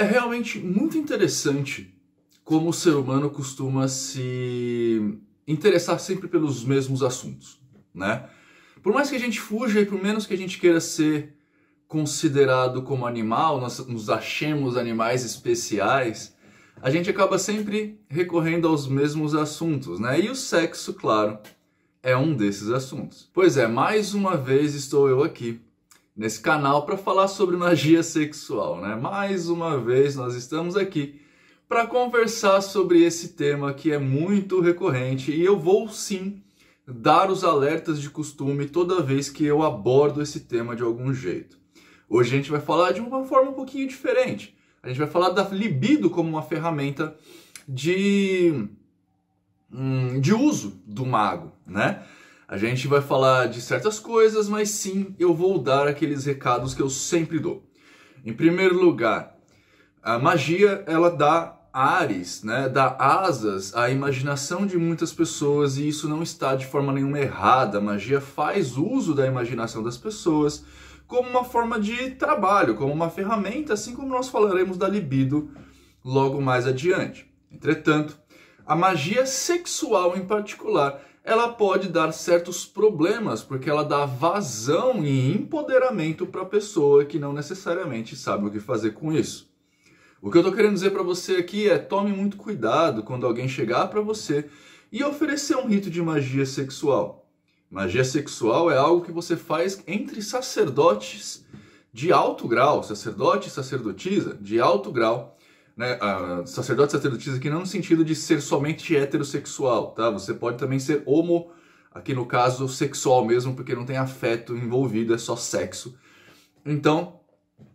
É realmente muito interessante como o ser humano costuma se interessar sempre pelos mesmos assuntos, né? Por mais que a gente fuja e por menos que a gente queira ser considerado como animal, nós nos achemos animais especiais, a gente acaba sempre recorrendo aos mesmos assuntos, né? E o sexo, claro, é um desses assuntos. Pois é, mais uma vez estou eu aqui nesse canal para falar sobre magia sexual, né? Mais uma vez nós estamos aqui para conversar sobre esse tema que é muito recorrente e eu vou sim dar os alertas de costume toda vez que eu abordo esse tema de algum jeito. Hoje a gente vai falar de uma forma um pouquinho diferente. A gente vai falar da libido como uma ferramenta de, hum, de uso do mago, né? A gente vai falar de certas coisas, mas sim, eu vou dar aqueles recados que eu sempre dou. Em primeiro lugar, a magia, ela dá ares, né, dá asas à imaginação de muitas pessoas e isso não está de forma nenhuma errada. A magia faz uso da imaginação das pessoas como uma forma de trabalho, como uma ferramenta, assim como nós falaremos da libido logo mais adiante. Entretanto, a magia sexual em particular ela pode dar certos problemas, porque ela dá vazão e empoderamento para a pessoa que não necessariamente sabe o que fazer com isso. O que eu estou querendo dizer para você aqui é tome muito cuidado quando alguém chegar para você e oferecer um rito de magia sexual. Magia sexual é algo que você faz entre sacerdotes de alto grau, sacerdote e sacerdotisa de alto grau, né, a sacerdote sacerdotisa aqui não no sentido de ser somente heterossexual, tá? Você pode também ser homo, aqui no caso sexual mesmo, porque não tem afeto envolvido, é só sexo. Então,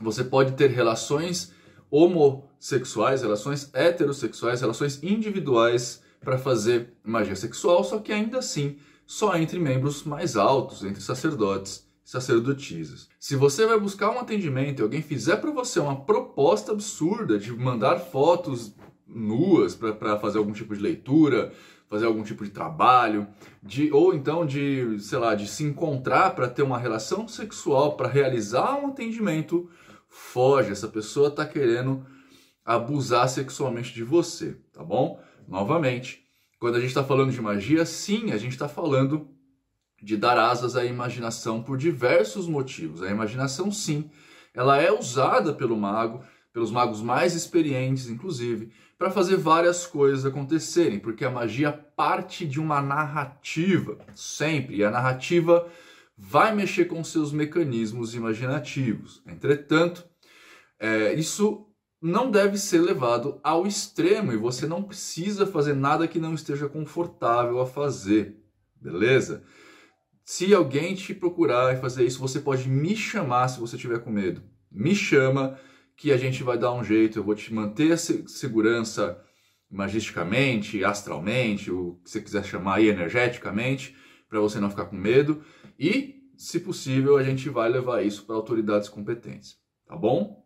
você pode ter relações homossexuais, relações heterossexuais, relações individuais para fazer magia sexual, só que ainda assim, só entre membros mais altos, entre sacerdotes sacerdotisas. Se você vai buscar um atendimento e alguém fizer para você uma proposta absurda de mandar fotos nuas para fazer algum tipo de leitura, fazer algum tipo de trabalho, de ou então de, sei lá, de se encontrar para ter uma relação sexual, para realizar um atendimento, foge, essa pessoa está querendo abusar sexualmente de você, tá bom? Novamente, quando a gente está falando de magia, sim, a gente está falando de dar asas à imaginação por diversos motivos. A imaginação, sim, ela é usada pelo mago, pelos magos mais experientes, inclusive, para fazer várias coisas acontecerem, porque a magia parte de uma narrativa, sempre, e a narrativa vai mexer com seus mecanismos imaginativos. Entretanto, é, isso não deve ser levado ao extremo e você não precisa fazer nada que não esteja confortável a fazer, beleza? Se alguém te procurar e fazer isso, você pode me chamar se você tiver com medo. Me chama que a gente vai dar um jeito. Eu vou te manter a segurança magisticamente, astralmente, o que você quiser chamar aí, energeticamente, para você não ficar com medo. E, se possível, a gente vai levar isso para autoridades competentes. Tá bom?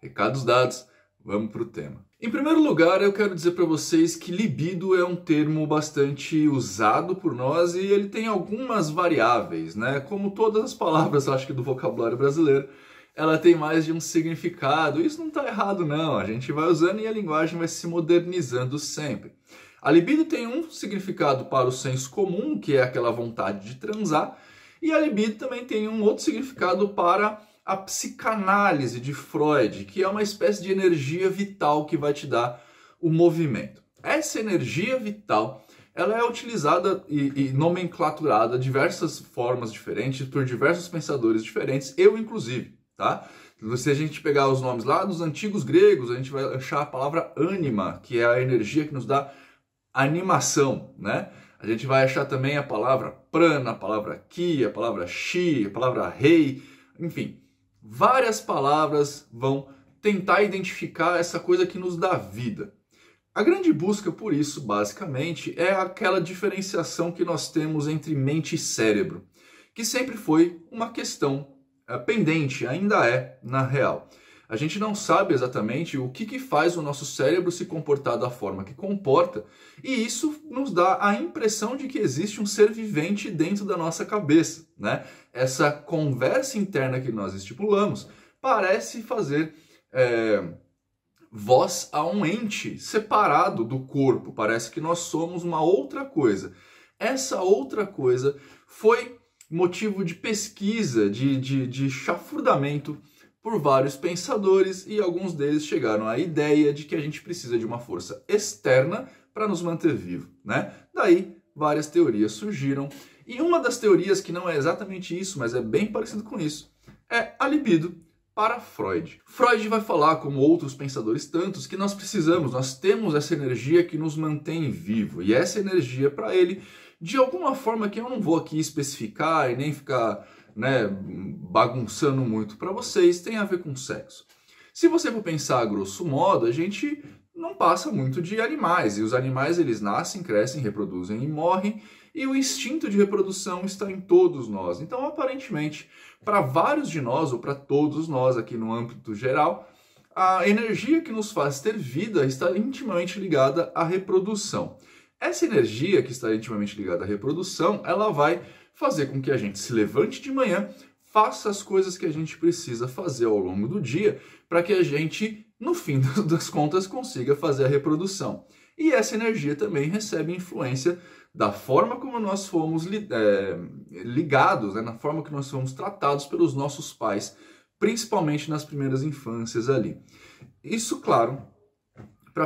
Recados dados. Vamos para o tema. Em primeiro lugar, eu quero dizer para vocês que libido é um termo bastante usado por nós e ele tem algumas variáveis, né? Como todas as palavras, acho que do vocabulário brasileiro, ela tem mais de um significado. Isso não está errado, não. A gente vai usando e a linguagem vai se modernizando sempre. A libido tem um significado para o senso comum, que é aquela vontade de transar, e a libido também tem um outro significado para a psicanálise de Freud, que é uma espécie de energia vital que vai te dar o movimento. Essa energia vital ela é utilizada e, e nomenclaturada diversas formas diferentes por diversos pensadores diferentes, eu inclusive, tá? Se a gente pegar os nomes lá dos antigos gregos, a gente vai achar a palavra ânima, que é a energia que nos dá animação, né? A gente vai achar também a palavra prana, a palavra ki, a palavra chi, a palavra rei, enfim várias palavras vão tentar identificar essa coisa que nos dá vida. A grande busca por isso, basicamente, é aquela diferenciação que nós temos entre mente e cérebro, que sempre foi uma questão eh, pendente, ainda é na real. A gente não sabe exatamente o que, que faz o nosso cérebro se comportar da forma que comporta, e isso nos dá a impressão de que existe um ser vivente dentro da nossa cabeça. Né? Essa conversa interna que nós estipulamos parece fazer. É voz a um ente separado do corpo, parece que nós somos uma outra coisa. Essa outra coisa foi motivo de pesquisa, de, de, de chafurdamento por vários pensadores e alguns deles chegaram à ideia de que a gente precisa de uma força externa para nos manter vivo, né? Daí várias teorias surgiram e uma das teorias que não é exatamente isso, mas é bem parecido com isso, é a libido para Freud. Freud vai falar, como outros pensadores tantos, que nós precisamos, nós temos essa energia que nos mantém vivo e essa energia para ele, de alguma forma que eu não vou aqui especificar e nem ficar né, bagunçando muito para vocês, tem a ver com sexo. Se você for pensar a grosso modo, a gente não passa muito de animais, e os animais eles nascem, crescem, reproduzem e morrem, e o instinto de reprodução está em todos nós. Então, aparentemente, para vários de nós, ou para todos nós aqui no âmbito geral, a energia que nos faz ter vida está intimamente ligada à reprodução. Essa energia que está intimamente ligada à reprodução, ela vai fazer com que a gente se levante de manhã, faça as coisas que a gente precisa fazer ao longo do dia, para que a gente, no fim das contas, consiga fazer a reprodução. E essa energia também recebe influência da forma como nós fomos é, ligados, né, na forma que nós fomos tratados pelos nossos pais, principalmente nas primeiras infâncias ali. Isso, claro,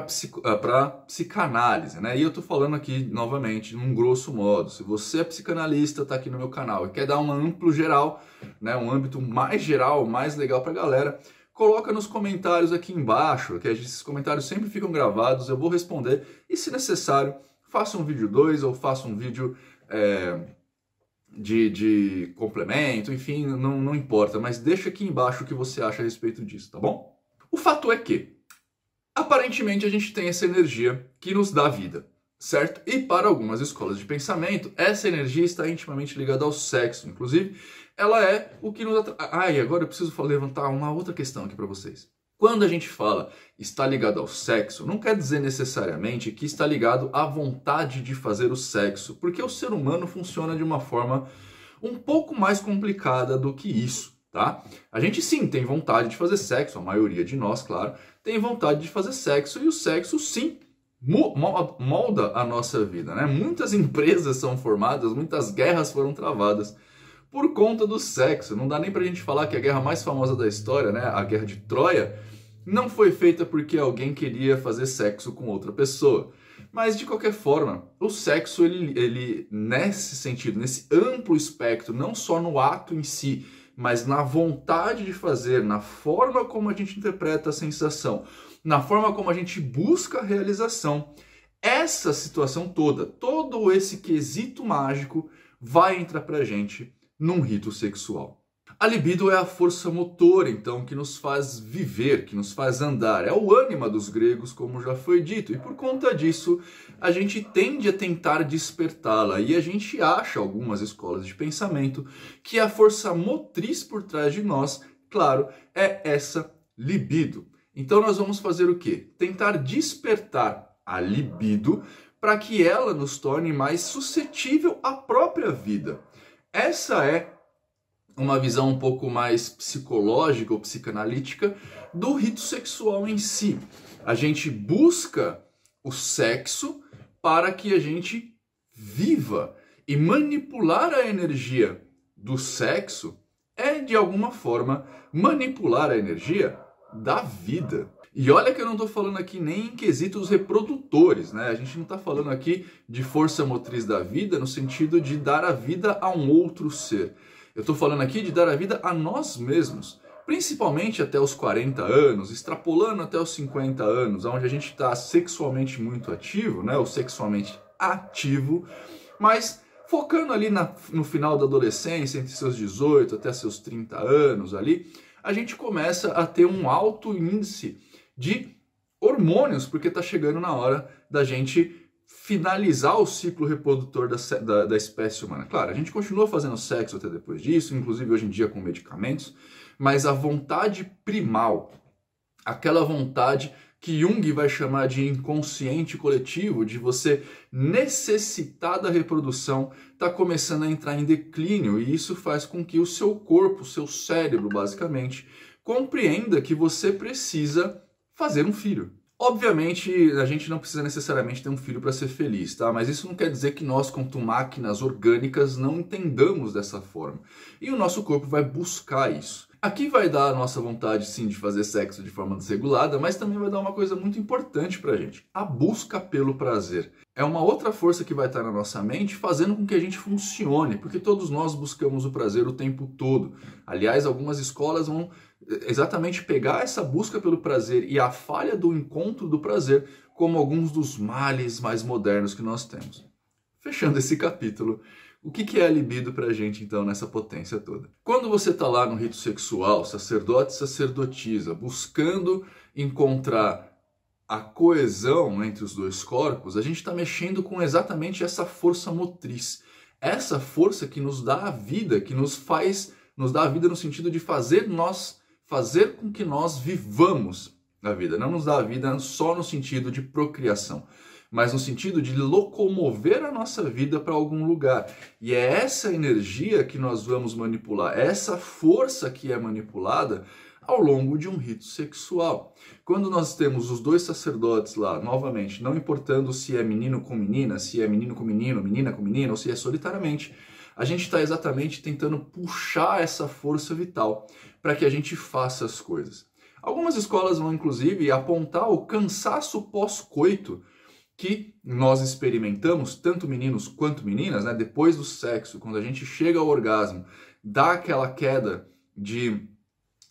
para ah, psicanálise, né? E eu estou falando aqui novamente, num grosso modo. Se você é psicanalista, está aqui no meu canal e quer dar um amplo geral, né? Um âmbito mais geral, mais legal para a galera, coloca nos comentários aqui embaixo, que esses comentários sempre ficam gravados, eu vou responder. E se necessário, faça um vídeo 2 ou faça um vídeo. É, de, de complemento, enfim, não, não importa, mas deixa aqui embaixo o que você acha a respeito disso, tá bom? O fato é que Aparentemente, a gente tem essa energia que nos dá vida, certo? E para algumas escolas de pensamento, essa energia está intimamente ligada ao sexo, inclusive. Ela é o que nos atrai. Ah, e agora eu preciso levantar uma outra questão aqui para vocês. Quando a gente fala está ligado ao sexo, não quer dizer necessariamente que está ligado à vontade de fazer o sexo, porque o ser humano funciona de uma forma um pouco mais complicada do que isso tá? A gente sim tem vontade de fazer sexo, a maioria de nós, claro, tem vontade de fazer sexo e o sexo sim molda a nossa vida, né? Muitas empresas são formadas, muitas guerras foram travadas por conta do sexo. Não dá nem pra gente falar que a guerra mais famosa da história, né, a guerra de Troia, não foi feita porque alguém queria fazer sexo com outra pessoa. Mas de qualquer forma, o sexo ele, ele nesse sentido, nesse amplo espectro, não só no ato em si, mas na vontade de fazer, na forma como a gente interpreta a sensação, na forma como a gente busca a realização, essa situação toda, todo esse quesito mágico vai entrar a gente num rito sexual. A libido é a força motora, então, que nos faz viver, que nos faz andar. É o ânima dos gregos, como já foi dito, e por conta disso, a gente tende a tentar despertá-la. E a gente acha algumas escolas de pensamento que a força motriz por trás de nós, claro, é essa libido. Então, nós vamos fazer o quê? Tentar despertar a libido para que ela nos torne mais suscetível à própria vida. Essa é uma visão um pouco mais psicológica ou psicanalítica do rito sexual em si. A gente busca o sexo para que a gente viva e manipular a energia do sexo é de alguma forma manipular a energia da vida. E olha que eu não estou falando aqui nem em quesitos reprodutores, né? A gente não está falando aqui de força motriz da vida no sentido de dar a vida a um outro ser. Eu estou falando aqui de dar a vida a nós mesmos, principalmente até os 40 anos, extrapolando até os 50 anos, onde a gente está sexualmente muito ativo, né? Ou sexualmente ativo, mas focando ali na, no final da adolescência, entre seus 18 até seus 30 anos ali, a gente começa a ter um alto índice de hormônios, porque está chegando na hora da gente finalizar o ciclo reprodutor da, da, da, espécie humana. Claro, a gente continua fazendo sexo até depois disso, inclusive hoje em dia com medicamentos, mas a vontade primal, aquela vontade que Jung vai chamar de inconsciente coletivo, de você necessitar da reprodução, está começando a entrar em declínio e isso faz com que o seu corpo, o seu cérebro, basicamente, compreenda que você precisa fazer um filho. Obviamente, a gente não precisa necessariamente ter um filho para ser feliz, tá? Mas isso não quer dizer que nós, quanto máquinas orgânicas, não entendamos dessa forma. E o nosso corpo vai buscar isso. Aqui vai dar a nossa vontade, sim, de fazer sexo de forma desregulada, mas também vai dar uma coisa muito importante para a gente: a busca pelo prazer. É uma outra força que vai estar na nossa mente fazendo com que a gente funcione, porque todos nós buscamos o prazer o tempo todo. Aliás, algumas escolas vão exatamente pegar essa busca pelo prazer e a falha do encontro do prazer como alguns dos males mais modernos que nós temos. Fechando esse capítulo, o que é a libido para a gente então nessa potência toda? Quando você está lá no rito sexual, sacerdote, sacerdotisa, buscando encontrar a coesão entre os dois corpos, a gente está mexendo com exatamente essa força motriz, essa força que nos dá a vida, que nos faz, nos dá a vida no sentido de fazer nós fazer com que nós vivamos a vida. Não nos dá a vida só no sentido de procriação, mas no sentido de locomover a nossa vida para algum lugar. E é essa energia que nós vamos manipular, é essa força que é manipulada ao longo de um rito sexual. Quando nós temos os dois sacerdotes lá, novamente, não importando se é menino com menina, se é menino com menino, menina com menina, ou se é solitariamente, a gente está exatamente tentando puxar essa força vital para que a gente faça as coisas. Algumas escolas vão, inclusive, apontar o cansaço pós-coito que nós experimentamos, tanto meninos quanto meninas, né? depois do sexo, quando a gente chega ao orgasmo, dá aquela queda de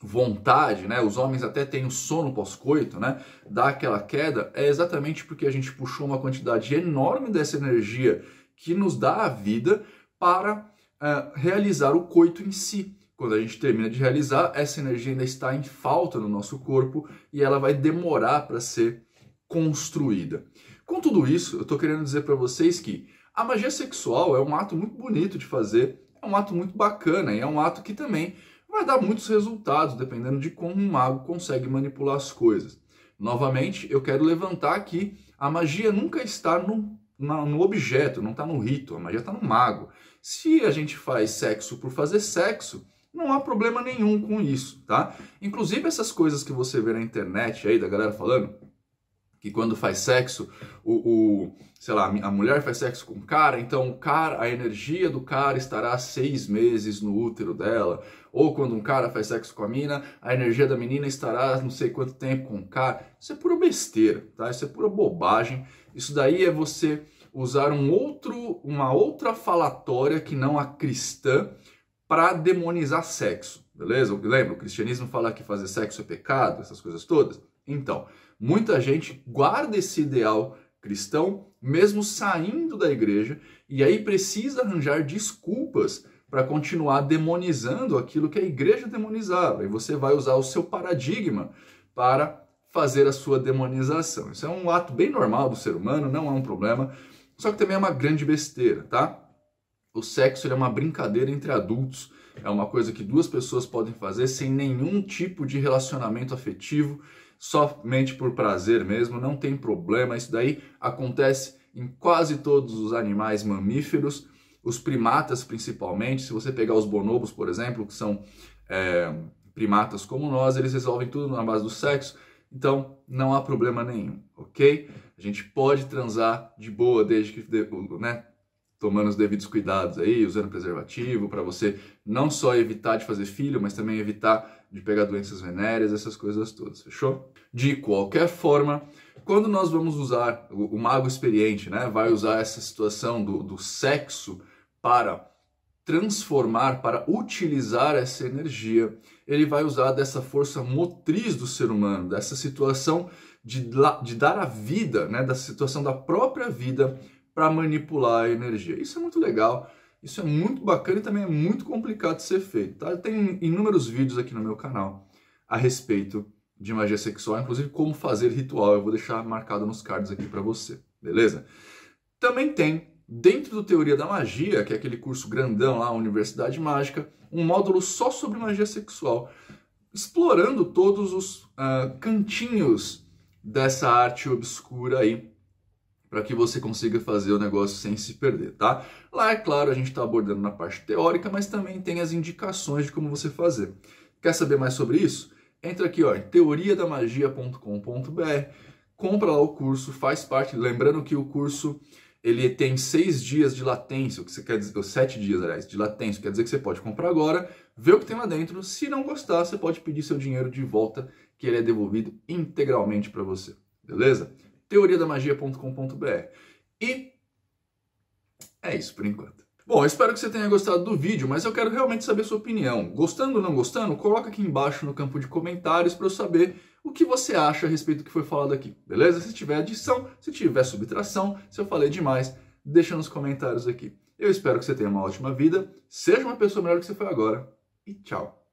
vontade, né? Os homens até têm o sono pós-coito, né? Dá aquela queda, é exatamente porque a gente puxou uma quantidade enorme dessa energia que nos dá a vida para uh, realizar o coito em si. Quando a gente termina de realizar, essa energia ainda está em falta no nosso corpo e ela vai demorar para ser construída. Com tudo isso, eu estou querendo dizer para vocês que a magia sexual é um ato muito bonito de fazer, é um ato muito bacana e é um ato que também vai dar muitos resultados, dependendo de como um mago consegue manipular as coisas. Novamente, eu quero levantar aqui: a magia nunca está num no objeto, não está no rito, a magia está no mago. Se a gente faz sexo por fazer sexo, não há problema nenhum com isso, tá? Inclusive essas coisas que você vê na internet aí da galera falando que quando faz sexo, o, o sei lá, a mulher faz sexo com o cara, então o cara, a energia do cara estará seis meses no útero dela. Ou quando um cara faz sexo com a mina, a energia da menina estará não sei quanto tempo com o cara. Isso é pura besteira, tá? Isso é pura bobagem. Isso daí é você usar um outro, uma outra falatória que não a cristã para demonizar sexo, beleza? Lembra, o cristianismo fala que fazer sexo é pecado, essas coisas todas? Então, muita gente guarda esse ideal cristão, mesmo saindo da igreja, e aí precisa arranjar desculpas para continuar demonizando aquilo que a igreja demonizava. E você vai usar o seu paradigma para fazer a sua demonização. Isso é um ato bem normal do ser humano, não é um problema, só que também é uma grande besteira, tá? O sexo é uma brincadeira entre adultos, é uma coisa que duas pessoas podem fazer sem nenhum tipo de relacionamento afetivo, somente por prazer mesmo, não tem problema. Isso daí acontece em quase todos os animais mamíferos, os primatas principalmente. Se você pegar os bonobos, por exemplo, que são é, primatas como nós, eles resolvem tudo na base do sexo. Então, não há problema nenhum, ok? A gente pode transar de boa, desde que, né, tomando os devidos cuidados aí, usando preservativo, para você não só evitar de fazer filho, mas também evitar de pegar doenças venéreas, essas coisas todas, fechou? De qualquer forma, quando nós vamos usar, o, o mago experiente, né, vai usar essa situação do, do sexo para transformar, para utilizar essa energia, ele vai usar dessa força motriz do ser humano, dessa situação de, de dar a vida, né, da situação da própria vida para manipular a energia. Isso é muito legal, isso é muito bacana e também é muito complicado de ser feito. Tá? Tem inúmeros vídeos aqui no meu canal a respeito de magia sexual, inclusive como fazer ritual. Eu vou deixar marcado nos cards aqui para você, beleza? Também tem dentro do Teoria da Magia, que é aquele curso grandão lá, Universidade Mágica, um módulo só sobre magia sexual, explorando todos os uh, cantinhos dessa arte obscura aí, para que você consiga fazer o negócio sem se perder, tá? Lá, é claro, a gente está abordando na parte teórica, mas também tem as indicações de como você fazer. Quer saber mais sobre isso? Entra aqui, ó, em teoriadamagia.com.br, compra lá o curso, faz parte, lembrando que o curso ele tem seis dias de latência, o que você quer dizer, ou sete dias, aliás, de latência, quer dizer que você pode comprar agora, ver o que tem lá dentro, se não gostar, você pode pedir seu dinheiro de volta, que ele é devolvido integralmente para você, beleza? teoriadamagia.com.br E é isso por enquanto. Bom, eu espero que você tenha gostado do vídeo, mas eu quero realmente saber sua opinião. Gostando ou não gostando, coloca aqui embaixo no campo de comentários para eu saber o que você acha a respeito do que foi falado aqui, beleza? Se tiver adição, se tiver subtração, se eu falei demais, deixa nos comentários aqui. Eu espero que você tenha uma ótima vida, seja uma pessoa melhor do que você foi agora e tchau!